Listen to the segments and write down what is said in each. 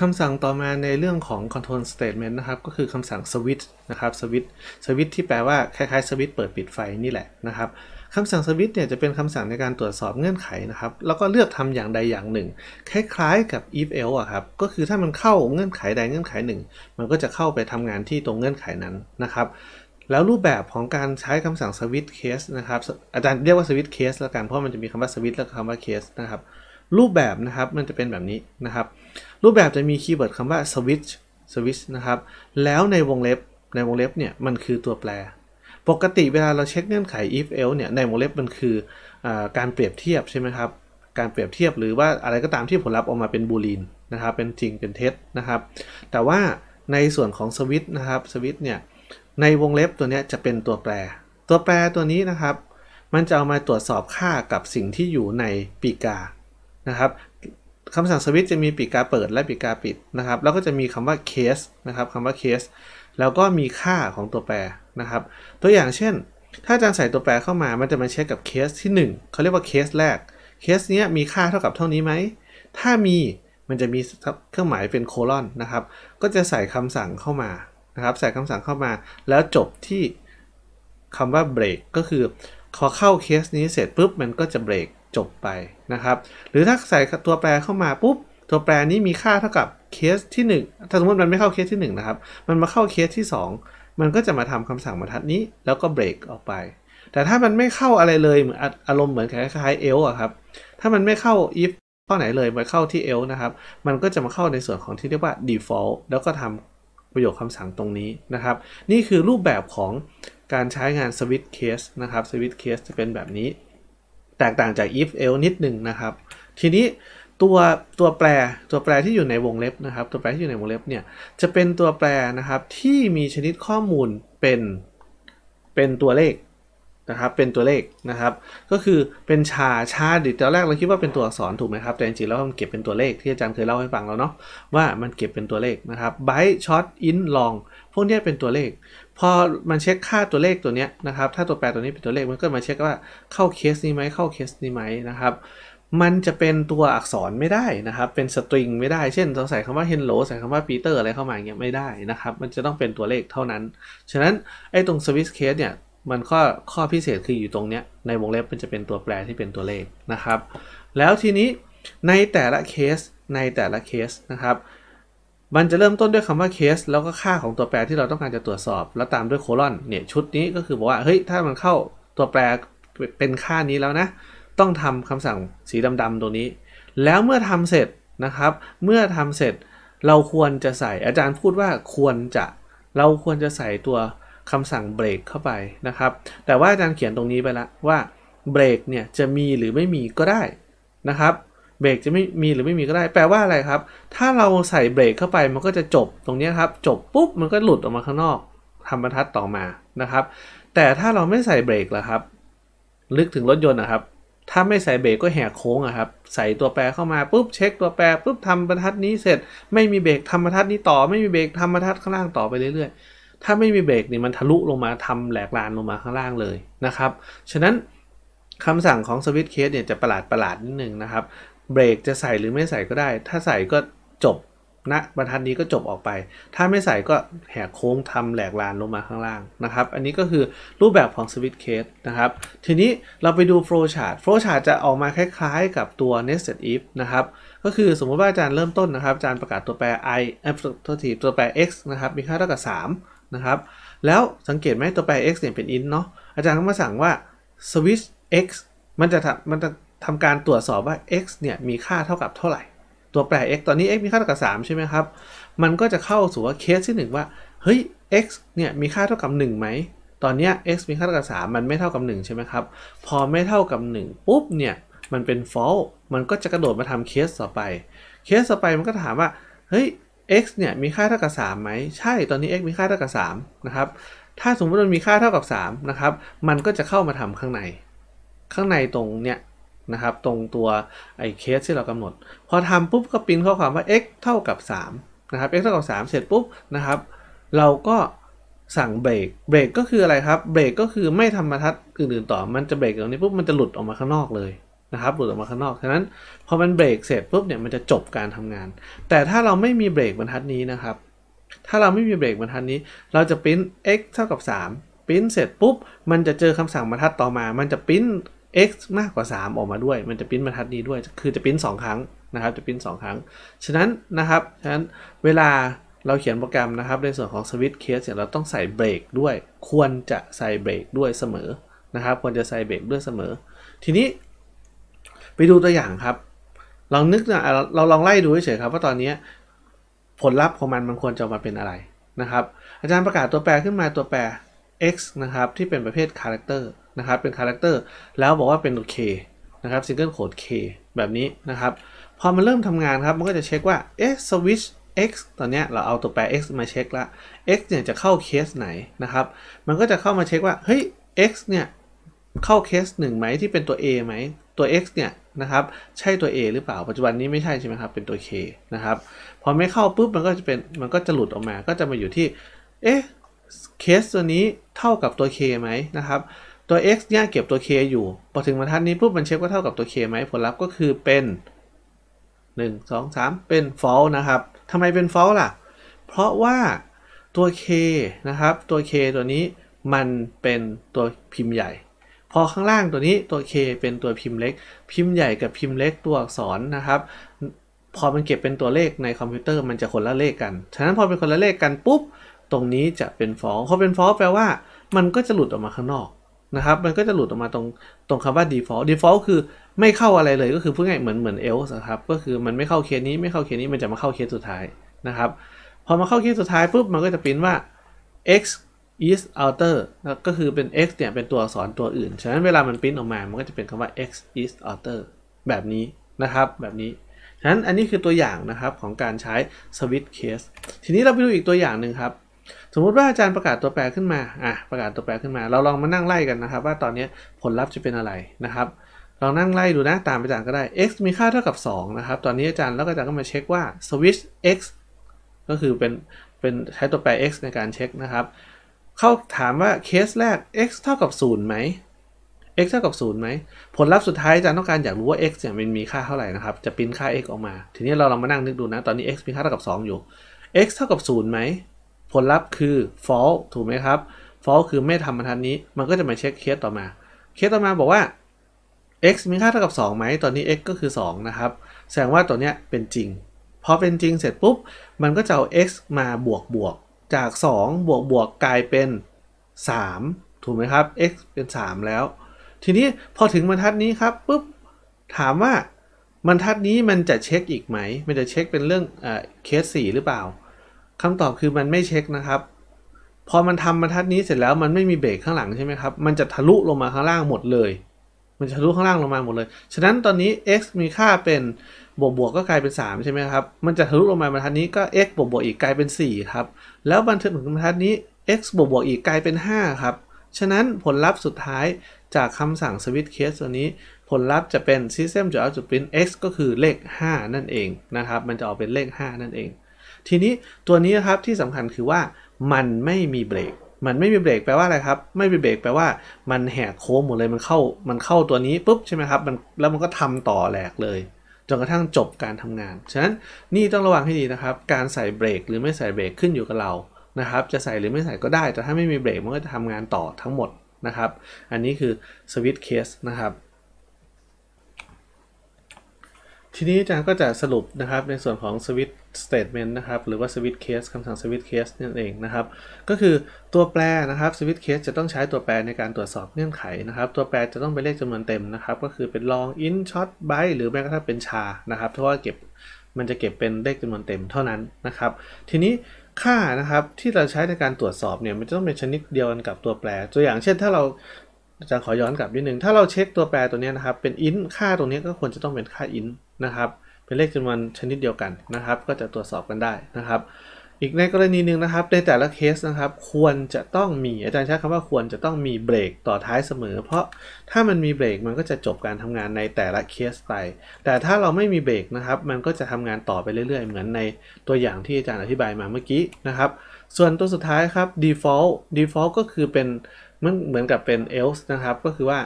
คำสั่งต่อมาในเรื่องของ control statement นะครับ ก็คือคำสั่ง switch นะครับ switch switch ที่แปลว่า คล้ายๆ switch เปิดปิดไฟนี่แหละนะครับคำสั่ง switch เนี่ย จะเป็นคำสั่งในการตรวจสอบเงื่อนไขนะครับ แล้วก็เลือกทำอย่างใดอย่างหนึ่ง คล้ายๆ กับ if else อะครับ ก็คือถ้ามันเข้าเงื่อนไขใดเงื่อนไขหนึ่ง มันก็จะเข้าไปทำงานที่ตรงเงื่อนไขนั้นนะครับ แล้วรูปแบบของการใช้คำสั่ง switch case นะครับ อาจารย์เรียกว่า switch case แล้วกัน เพราะมันจะมีคำว่า switch และคำว่า case นะครับรูปแบบนะครับ มันจะเป็นแบบนี้นะครับ รูปแบบจะมีคีย์เวิร์ดคำว่า switch switch นะครับ แล้วในวงเล็บ ในวงเล็บเนี่ย มันคือตัวแปร ปกติเวลาเราเช็คเงื่อนไข if else เนี่ย ในวงเล็บมันคืออการเปรียบเทียบใช่ไหมครับ การเปรียบเทียบหรือว่าอะไรก็ตามที่ผลลัพธ์ออกมาเป็นบูลีนนะครับ เป็นจริงเป็นเท็จนะครับ แต่ว่าในส่วนของสวิตนะครับสวิตเนี่ย ในวงเล็บตัวนี้จะเป็นตัวแปร ตัวแปรตัวนี้นะครับ มันจะเอามาตรวจสอบค่ากับสิ่งที่อยู่ในปีกานะครับคำสั่งสวิตจะมีปีกกาเปิดและปีกกาปิดนะครับแล้วก็จะมีคำว่า case นะครับคำว่า case แล้วก็มีค่าของตัวแปรนะครับตัวอย่างเช่น ถ้าอาจารย์ใส่ตัวแปรเข้ามา มันจะมาเช็คกับเคสที่ 1เขาเรียกว่าเคสแรกเคสนี้มีค่าเท่ากับเท่านี้ไหม ถ้ามี มันจะมีเครื่องหมายเป็นโคลอนนะครับก็จะใส่คำสั่งเข้ามานะครับใส่คำสั่งเข้ามาแล้วจบที่คำว่าเบรกก็คือพอเข้าเคสนี้เสร็จปุ๊บมันก็จะเบรกจบไปนะครับหรือถ้าใส่ตัวแปรเข้ามาปุ๊บตัวแปรนี้มีค่าเท่ากับเคสที่1ถ้าสมมติมันไม่เข้าเคสที่1นะครับมันมาเข้าเคสที่ 2 มันก็จะมาทำคำสั่งบรรทัดนี้แล้วก็เบรกออกไป แต่ถ้ามันไม่เข้าอะไรเลยเหมือนอารมณ์เหมือนคล้ายๆ else อะครับถ้ามันไม่เข้า if ข้อไหนเลยมาเข้าที่ else นะครับมันก็จะมาเข้าในส่วนของที่เรียกว่า default แล้วก็ทำประโยคคำสั่งตรงนี้นะครับ นี่คือรูปแบบของการใช้งานสวิตช์เคสนะครับสวิตช์เคสจะเป็นแบบนี้แตกต่างจาก if else นิดหนึ่งนะครับทีนี้ ตัวตัวแปรตัวแปรที่อยู่ในวงเล็บนะครับ ตัวแปรที่อยู่ในวงเล็บเนี่ยจะเป็นตัวแปรนะครับที่มีชนิดข้อมูลเป็นเป็นตัวเลขนะครับเป็นตัวเลขนะครับก็คือเป็นชาชาดิตอนแรกเราคิดว่าเป็นตัวอักษรถูกไหมครับ แต่จริงๆแล้วมันเก็บเป็นตัวเลขที่อาจารย์เคยเล่าให้ฟังแล้วเนาะว่ามันเก็บเป็นตัวเลขนะครับไบช็อตอินลองพวกนี้เป็นตัวเลข พอมันเช็คค่าตัวเลขตัวนี้นะครับถ้าตัวแปรตัวนี้เป็นตัวเลขมันก็มาเช็คว่าเข้าเคสนี้ไหมเข้าเคสนี้ไหมนะครับมันจะเป็นตัวอักษรไม่ได้นะครับเป็นสตริงไม่ได้เช่นเราใส่คำว่า hello ใส่คำว่า peter อะไรเข้ามาอย่างเงี้ยไม่ได้นะครับมันจะต้องเป็นตัวเลขเท่านั้นฉะนั้นไอ้ตรง service case เนี่ยมันข้อข้อพิเศษคืออยู่ตรงเนี้ยในวงเล็บมันจะเป็นตัวแปรที่เป็นตัวเลขนะครับ แล้วทีนี้ในแต่ละเคสในแต่ละเคสนะครับ มันจะเริ่มต้นด้วยคำว่าเคส แล้วก็ค่าของตัวแปรที่เราต้องการจะตรวจสอบ แล้วตามด้วยโคลอนเนี่ยชุดนี้ก็คือบอกว่าเฮ้ยถ้ามันเข้าตัวแปรเป็นค่านี้แล้วนะ ต้องทำคำสั่งสีดำๆตรงนี้ แล้วเมื่อทำเสร็จนะครับ เมื่อทำเสร็จเราควรจะใส่อาจารย์พูดว่าควรจะเราควรจะใส่ตัวคำสั่งเบรกเข้าไปนะครับ แต่ว่าอาจารย์เขียนตรงนี้ไปแล้วว่าเบรกเนี่ยจะมีหรือไม่มีก็ได้นะครับ เบรกจะไม่มีหรือไม่มีก็ได้ แปลว่าอะไรครับ ถ้าเราใส่เบรกเข้าไป มันก็จะจบตรงนี้ครับ จบปุ๊บมันก็หลุดออกมาข้างนอกทำบรรทัดต่อมา นะครับ แต่ถ้าเราไม่ใส่เบรกล่ะครับ ลึกถึงรถยนต์นะครับ ถ้าไม่ใส่เบรกก็แหกโค้งอะครับ ใส่ตัวแปรเข้ามาปุ๊บเช็คตัวแปรปุ๊บทำบรรทัดนี้เสร็จ ไม่มีเบรกทำบรรทัดนี้ต่อ ไม่มีเบรกทำบรรทัดข้างล่างต่อไปเรื่อยๆถ้าไม่มีเบรกนี่มันทะลุลงมาทำแหลกลานลงมาข้างล่างเลยนะครับ ฉะนั้นคำสั่งของสวิตเคสเนี่ยจะประหลาดประหลาดนิดนึงนะครับ เบรกจะใส่หรือไม่ใส่ก็ได้ ถ้าใส่ก็จบนะบรรทัดนี้ก็จบออกไป ถ้าไม่ใส่ก็แหกโค้งทำแหลกลานลงมาข้างล่างนะครับ อันนี้ก็คือรูปแบบของสวิตเคสนะครับ ทีนี้เราไปดูโฟล์ชาร์ดโฟล์ชาร์ดจะออกมาคล้ายๆกับตัว nested if นะครับ ก็คือสมมติว่าอาจารย์เริ่มต้นนะครับอาจารย์ประกาศตัวแปร i ตัวทีตัวแปร x นะครับ มีค่าเท่ากับ 3นะครับแล้วสังเกตไหมตัวแปร x เนี่ยเป็น int เนาะอาจารย์ก็มาสั่งว่า switch x มันจะมันจะทำการตรวจสอบว่า x เนี่ยมีค่าเท่ากับเท่าไหร่ ตัวแปร x ตอนนี้ x มีค่าเท่ากับ 3 ใช่ไหมครับมันก็จะเข้าสู่ว่าเคสที่1ว่าเฮ้ย x เนี่ยมีค่าเท่ากับ 1 ไหมตอนนี้ x มีค่าเท่ากับ 3 มันไม่เท่ากับ 1 ใช่ไหมครับพอไม่เท่ากับ 1 ปุ๊บเนี่ยมันเป็น false มันก็จะกระโดดมาทำเคสต่อไปเคสต่อไปมันก็ถามว่าเฮ้ย x เนี่ยมีค่าเท่ากับ 3 ไหม ใช่ตอนนี้ x มีค่าเท่ากับ 3 นะครับ ถ้าสมมติมันมีค่าเท่ากับ3นะครับมันก็จะเข้ามาทำข้างใน ข้างในตรงเนี่ยนะครับ ตรงตัวไอ้เคส ที่เรากำหนด พอทำปุ๊บก็ปิ้นข้อความว่า x เท่ากับ3นะครับ x เท่ากับ3เสร็จปุ๊บนะครับเราก็สั่งเบรกเบรกก็คืออะไรครับเบรกก็คือไม่ทำบรรทัดอื่นๆต่อมันจะเบรกตรงนี้ปุ๊บมันจะหลุดออกมาข้างนอกเลยนะครับหลุดออกมาข้างนอกฉะนั้นพอมันเบรกเสร็จปุ๊บเนี่ยมันจะจบการทำงาน แต่ถ้าเราไม่มีเบรกบรรทัดนี้นะครับถ้าเราไม่มีเบรกบรรทัดนี้ เราจะพิมพ์ x เท่ากับ3พิมพ์เสร็จปุ๊บ มันจะเจอคำสั่งบรรทัดต่อมา มันจะพิมพ์ x มากกว่า 3 ออกมาด้วย มันจะพิมพ์บรรทัดนี้ด้วย คือจะพิมพ์2ครั้งนะครับจะพิมพ์2ครั้งฉะนั้นนะครับฉะนั้นเวลาเราเขียนโปรแกรมนะครับในส่วนของสวิตช์เคสเนี่ยเราต้องใส่เบรกด้วยควรจะใส่เบรกด้วยเสมอนะครับควรจะใส่เบรกด้วยเสมอ ทีนี้ไปดูตัวอย่างครับลองนึกนะเราลองไล่ดูเฉยๆครับ ว่าตอนนี้ผลลัพธ์ของมันมันควรจะมาเป็นอะไรนะครับอาจารย์ประกาศตัวแปรขึ้นมาตัวแปร x นะครับที่เป็นประเภท character นะครับเป็น character แล้วบอกว่าเป็น k นะครับ single quote k แบบนี้นะครับพอมันเริ่มทำงานครับมันก็จะเช็คว่าเอ๊ะ switch x ตอนนี้เราเอาตัวแปร x มาเช็คละ x เนี่ยจะเข้าเคสไหนนะครับ มันก็จะเข้ามาเช็คว่าเฮ้ย x เนี่ยเข้าเคสหนึ่งไหมที่เป็นตัว a ไหมตัว x เนี่ยนะครับใช่ตัว A หรือเปล่าปัจจุบันนี้ไม่ใช่ใช่ไหมครับเป็นตัว K นะครับพอไม่เข้าปุ๊บมันก็จะเป็นมันก็จะหลุดออกมา ก็จะมาอยู่ที่เอ๊ะเคสตัวนี้เท่ากับตัว K ไหมนะครับตัว x เนี่ยเก็บตัว k อยู่พอถึงบรรทัดนี้ปุ๊บมันเช็คว่าเท่ากับตัว k ไหมผลลัพธ์ก็คือเป็น 1 2 3 เป็น false นะครับทำไมเป็น false ล่ะเพราะว่าตัว k นะครับตัว k ตัวนี้มันเป็นตัวพิมพ์ใหญ่พอข้างล่างตัวนี้ตัว k เป็นตัวพิมพ์เล็ก พิมพ์ใหญ่กับพิมพ์เล็กตัวอักษรนะครับพอมันเก็บเป็นตัวเลขในคอมพิวเตอร์มันจะคนละเลขกัน ฉะนั้นพอเป็นคนละเลขกันปุ๊บตรงนี้จะเป็นฟองพอเป็นฟองแปลว่ามันก็จะหลุดออกมาข้างนอกนะครับมันก็จะหลุดออกมาตรงตรงคำว่า default default คือไม่เข้าอะไรเลยก็คือพูดง่ายเหมือนเหมือน else ครับก็คือมันไม่เข้าเคสนี้ไม่เข้าเคสนี้มันจะมาเข้าเคสสุดท้ายนะครับพอมาเข้าเคสสุดท้ายปุ๊บมันก็จะพิมพ์ว่า x is outer ก็คือเป็น x เนี่ยเป็นตัวอักษรตัวอื่น ฉะนั้นเวลามันพิมพ์ออกมา มันก็จะเป็นคำว่า x is outer แบบนี้นะครับ แบบนี้ ฉะนั้นอันนี้คือตัวอย่างนะครับของการใช้ switch case ทีนี้เราไปดูอีกตัวอย่างหนึ่งครับ สมมุติว่าอาจารย์ประกาศตัวแปรขึ้นมา อ่ะประกาศตัวแปรขึ้นมา เราลองมานั่งไล่กันนะครับว่าตอนนี้ผลลัพธ์จะเป็นอะไรนะครับ ลองนั่งไล่ดูนะ ตามไปจากก็ได้ x มีค่าเท่ากับ 2 นะครับ ตอนนี้อาจารย์แล้วก็อาจารย์ก็มาเช็คว่า switch x ก็คือเป็นเป็นใช้ตัวแปร x ในการเช็คนะครับเขาถามว่าเคสแรก x เท่ากับ0ไหม x เท่ากับ0ไหมผลลัพธ์สุดท้ายอาจารย์ต้องการอยากรู้ว่า x เนี่ยมันมีค่าเท่าไหร่นะครับ จะปิ้นค่า x ออกมา ทีนี้เราลองมานั่งนึกดูนะ ตอนนี้ x มีค่าเท่ากับ 2 อยู่ x เท่ากับ0ไหมผลลัพธ์คือ false ถูกไหมครับ false คือไม่ทำบรรทัดนี้ มันก็จะมาเช็คเคสต่อมา เคสต่อมาบอกว่า x มีค่าเท่ากับ 2 ไหม ตอนนี้ x ก็คือ 2 นะครับ แสดงว่าตัวเนี้ยเป็นจริงพอเป็นจริงเสร็จปุ๊บ มันก็จะเอา x มาบวกบวกจาก 2 บวก บวกกลายเป็น 3 ถูกไหมครับ x เป็น 3 แล้ว ทีนี้พอถึงบรรทัดนี้ครับปุ๊บถามว่า บรรทัดนี้มันจะเช็คอีกไหมมันจะเช็คเป็นเรื่องเคสสี่หรือเปล่า คำตอบคือมันไม่เช็คนะครับพอมันทำบรรทัดนี้เสร็จแล้วมันไม่มีเบรกข้างหลังใช่ไหมครับมันจะทะลุลงมาข้างล่างหมดเลย มันจะทะลุข้างล่างลงมาหมดเลยฉะนั้นตอนนี้ x มีค่าเป็นบวกบวกก็กลายเป็น 3 ใช่ไหมครับ มันจะทะลุลงมาบรรทัดนี้ก็ x บวกบวกอีกกลายเป็น 4 ครับ แล้วบรรทัดถึงบรรทัดนี้ x บวกบวกอีกกลายเป็น 5 ครับ ฉะนั้นผลลัพธ์สุดท้ายจากคำสั่ง switch case ตัวนี้ ผลลัพธ์จะเป็น system จุด out จุด print x ก็คือเลข 5 นั่นเอง นะครับ มันจะออกเป็นเลข 5 นั่นเอง ทีนี้ตัวนี้ครับที่สำคัญคือว่ามันไม่มีเบรก มันไม่มีเบรกแปลว่าอะไรครับ ไม่มีเบรกแปลว่า มันแหกโค้งหมดเลยมันเข้า มันเข้าตัวนี้ปุ๊บใช่ไหมครับมันแล้วมันก็ทำต่อแหลกเลยจนกระทั่งจบการทำงาน ฉะนั้นนี่ต้องระวังให้ดีนะครับ การใส่เบรกหรือไม่ใส่เบรกขึ้นอยู่กับเรานะครับจะใส่หรือไม่ใส่ก็ได้ แต่ถ้าไม่มีเบรกมันก็จะทำงานต่อทั้งหมดนะครับอันนี้คือสวิตช์เคสนะครับทีนี้อาจารย์ก็จะสรุปนะครับในส่วนของ switch statement นะครับหรือว่า switch case คำสั่ง switch case นั่นเองนะครับก็คือตัวแปรนะครับ switch case จะต้องใช้ตัวแปรในการตรวจสอบเงื่อนไขนะครับตัวแปรจะต้องเป็นเลขจำนวนเต็มนะครับ ก็คือเป็น long in short byte หรือแม้กระทั่งเป็นชานะครับเพราะว่าเก็บมันจะเก็บเป็นเลขจำนวนเต็มเท่านั้นนะครับ ทีนี้ค่านะครับที่เราใช้ในการตรวจสอบเนี่ยมันจะต้องเป็นชนิดเดียวกันกับตัวแปร ตัวอย่างเช่นถ้าเราาจารย์ขอย้อนกลับนิดนึงถ้าเราเช็คตัวแปรตัวนี้นะครับเป็น int ค่าตรงนี้ก็ควรจะต้องเป็นค่า int นะครับเป็นเลขจำนวนชนิดเดียวกันนะครับ ก็จะตรวจสอบกันได้นะครับอีกในกรณีหนึ่งนะครับ ในแต่ละเคสนะครับควรจะต้องมีอาจารย์ใช้คำว่าควรจะต้องมีเบรกต่อท้ายเสมอเพราะถ้ามันมีเบรกมันก็จะจบการทำงานในแต่ละเคสไปแต่ถ้าเราไม่มีเบรกนะครับมันก็จะทำงานต่อไปเรื่อยๆ เหมือนในตัวอย่างที่อาจารย์อธิบายมาเมื่อกี้นะครับ ส่วนตัวสุดท้ายครับ default default ก็คือเป็นมันเหมือนกับเป็น else นะครับ ก็คือว่า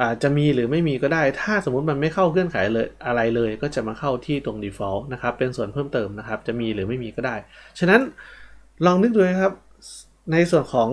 อาจะมีหรือไม่มีก็ได้ ถ้าสมมุติมันไม่เข้าเงื่อนไขเลยอะไรเลย ก็จะมาเข้าที่ตรง default นะครับ เป็นส่วนเพิ่มเติมนะครับ จะมีหรือไม่มีก็ได้ ฉะนั้นลองนึกดูนะครับ ในส่วนของ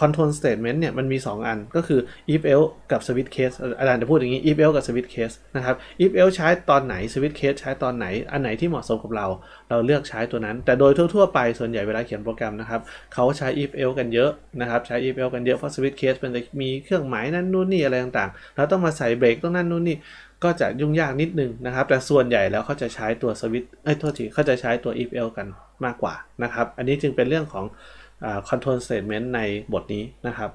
control statement เนี่ยมันมี 2 อันก็คือ if else กับ switch case อาจารย์จะพูดอย่างนี้ if else กับ switch case นะครับ if else ใช้ตอนไหน switch case ใช้ตอนไหน อันไหนที่เหมาะสมกับเรา เราเลือกใช้ตัวนั้น แต่โดยทั่ว ๆไป ส่วนใหญ่เวลาเขียนโปรแกรมนะครับเขาใช้ if else กันเยอะนะครับใช้ if else กันเยอะ เพราะ switch case มันจะมีเครื่องหมายนั่นนู่นนี่อะไรต่าง ๆ เราต้องมาใส่เบรกต้องนั่นนู่นนี่ก็จะยุ่งยากนิดนึงนะครับ แต่ส่วนใหญ่แล้วเขาจะใช้ตัวสวิตเอ้ยโทษทีเขาจะใช้ตัว if else กันมากกว่านะครับอันนี้จึงเป็นเรื่องของคอนโทรลสเตทเมนต์ในบทนี้นะครับ